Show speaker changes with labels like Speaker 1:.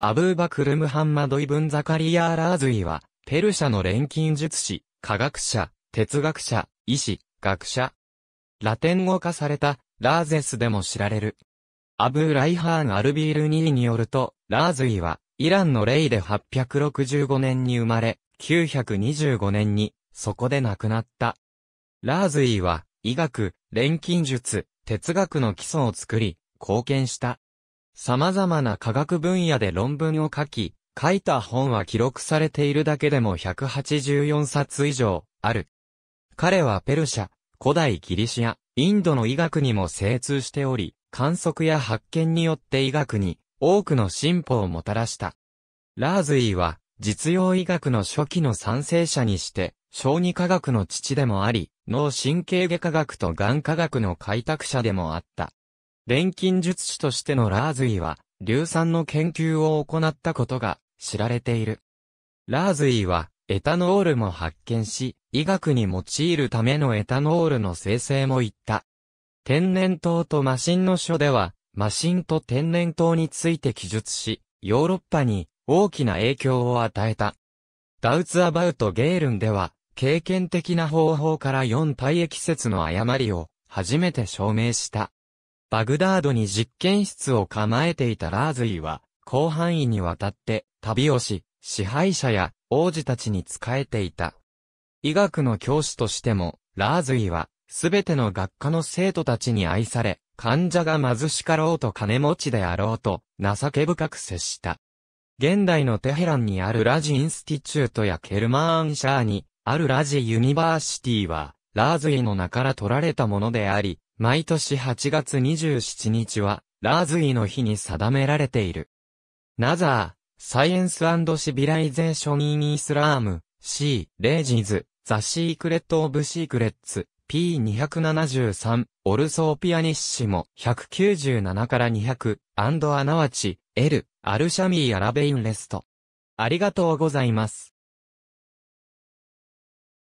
Speaker 1: アブーバクルムハンマドイブンザカリア・ーラーズイは、ペルシャの錬金術師、科学者、哲学者、医師、学者。ラテン語化された、ラーゼスでも知られる。アブーライハーン・アルビールニーによると、ラーズイは、イランのレイで865年に生まれ、925年に、そこで亡くなった。ラーズイは、医学、錬金術、哲学の基礎を作り、貢献した。様々な科学分野で論文を書き、書いた本は記録されているだけでも184冊以上ある。彼はペルシャ、古代ギリシア、インドの医学にも精通しており、観測や発見によって医学に多くの進歩をもたらした。ラーズイーは実用医学の初期の賛成者にして、小児科学の父でもあり、脳神経外科学と眼科学の開拓者でもあった。錬金術師としてのラーズイは、硫酸の研究を行ったことが知られている。ラーズイは、エタノールも発見し、医学に用いるためのエタノールの生成も言った。天然痘とマシンの書では、マシンと天然痘について記述し、ヨーロッパに大きな影響を与えた。ダウツアバウトゲールンでは、経験的な方法から4体液説の誤りを初めて証明した。バグダードに実験室を構えていたラーズイは、広範囲にわたって旅をし、支配者や王子たちに仕えていた。医学の教師としても、ラーズイは、すべての学科の生徒たちに愛され、患者が貧しかろうと金持ちであろうと、情け深く接した。現代のテヘランにあるラジインスティチュートやケルマーンシャーに、あるラジユニバーシティは、ラーズイの名から取られたものであり、毎年8月27日は、ラーズイの日に定められている。ナザー、サイエンスシビライゼーション・イン・イスラーム、C、レージーズ、ザ・シークレット・オブ・シークレッツ、P273、オルソーピアニッシモ、197から200、アンドアナワチ、L、アルシャミー・アラベインレスト。ありがとうございます。